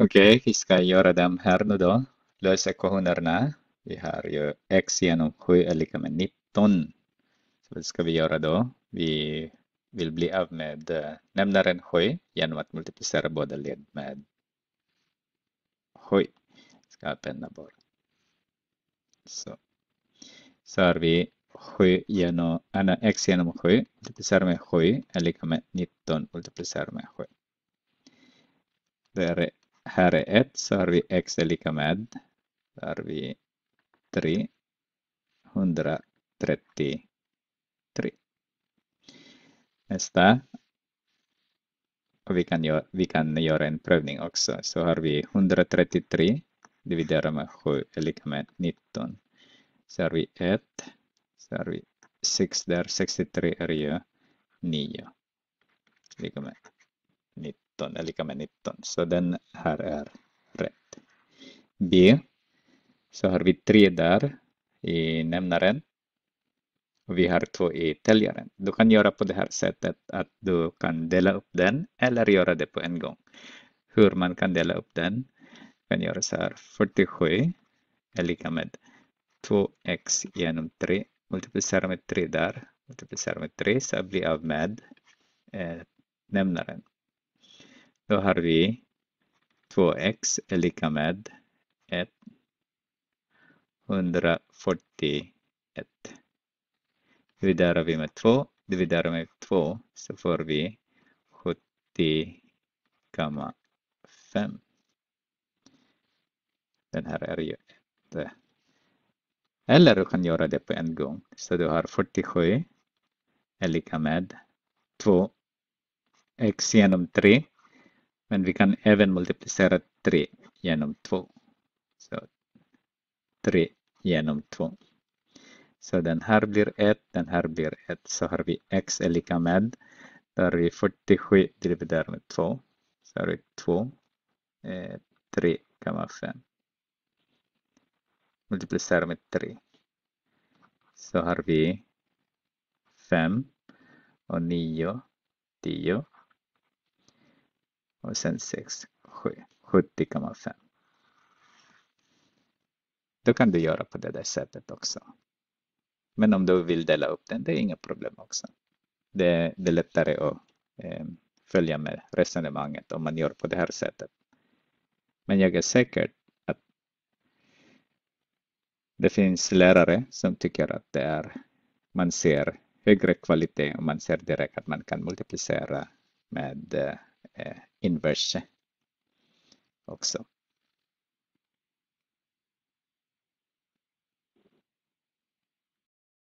Okej, okay, vi ska göra dem här nu då. Lösa ekvationerna. Vi har ju x genom 7 är lika med 19. Så vad ska vi göra då? Vi vill bli av med eh, nämnaren 7 genom att multiplicera båda led med 7. Ska penna bort. Så. Så har vi 7 genom, äh, x genom 7 multiplicerar med 7 är lika med 19 multiplicerar med 7. Där är här är 1 så har vi x är lika med, där vi 3, 133. Nästa. Och vi kan, göra, vi kan göra en prövning också. Så har vi 133 dividerat med 7 är lika med 19. Så har vi 1, så har vi 6 där, 63 är ju 9. Lika med 19. 19 är lika med 19, så den här är rätt. B. Så har vi 3 där i nämnaren och vi har 2 i täljaren. Du kan göra på det här sättet att du kan dela upp den eller göra det på en gång. Hur man kan dela upp den kan göra så här. 47 är lika med 2x genom 3 multiplicera med 3 där multiplicera med 3 så jag blir av med eh, nämnaren. Då har vi 2x är lika med 1 141. Dividerar vi med 2, dividerar med 2 så får vi 70,5. Den här är ju 1. Eller du kan göra det på en gång. Så du har 47 är lika med 2 x genom 3 men vi kan även multiplicera 3 genom 2. Så 3 genom 2. Så den här blir 1, den här blir 1. Så har vi x är lika med, då har vi 47 dividerat med 2. Så har vi 2, eh, 3,5. Multiplicera med 3. Så har vi 5 och 9, 10 och sen 6, 7, 70,5. Då kan du göra på det där sättet också. Men om du vill dela upp den, det är inga problem också. Det, det är lättare att eh, följa med resonemanget om man gör på det här sättet. Men jag är säker att det finns lärare som tycker att det är, man ser högre kvalitet och man ser direkt att man kan multiplicera med eh, Eh, inverse också.